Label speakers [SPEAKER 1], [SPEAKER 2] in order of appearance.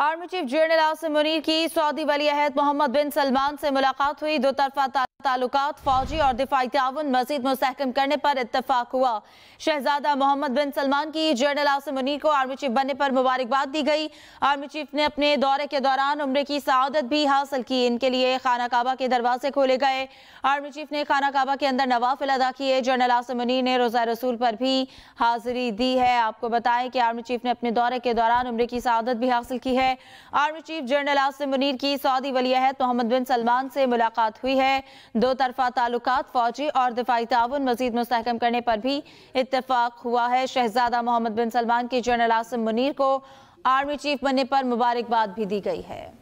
[SPEAKER 1] army chief general Asim Munir की Saudi वली अहद मोहम्मद बिन सलमान से मुलाकात हुई दो तरफा ताल्लुक फौजी और दिफाई ताउन मजीद मुस्कम करने पर इतफाक हुआ शहजादा मोहम्मद बिन सलमान की जनरल आसिम मुनीर को आर्मी चीफ बनने पर मुबारकबाद दी गई आर्मी चीफ ने अपने दौरे के दौरान उम्र की सदत भी हासिल की इनके लिए खाना काबा के दरवाजे खोले गए आर्मी चीफ ने खाना काबा के अंदर नवाफिल अदा किए जनरल आसिम मुनीर ने रोजा रसूल पर भी हाजिरी दी है आपको बताएं कि आर्मी चीफ ने अपने दौरे के दौरान उम्र की सदत भी हासिल की है है army chief general Asim Munir की सऊदी वली अहद मोहम्मद बिन सलमान से मुलाकात हुई है दो तरफा ताल्लुक फौजी और दिफाई ताउन मजीद मुस्तकम करने पर भी इतफाक हुआ है शहजादा मोहम्मद बिन सलमान की जनरल आसिम मुनीर को आर्मी चीफ बनने पर मुबारकबाद भी दी गई है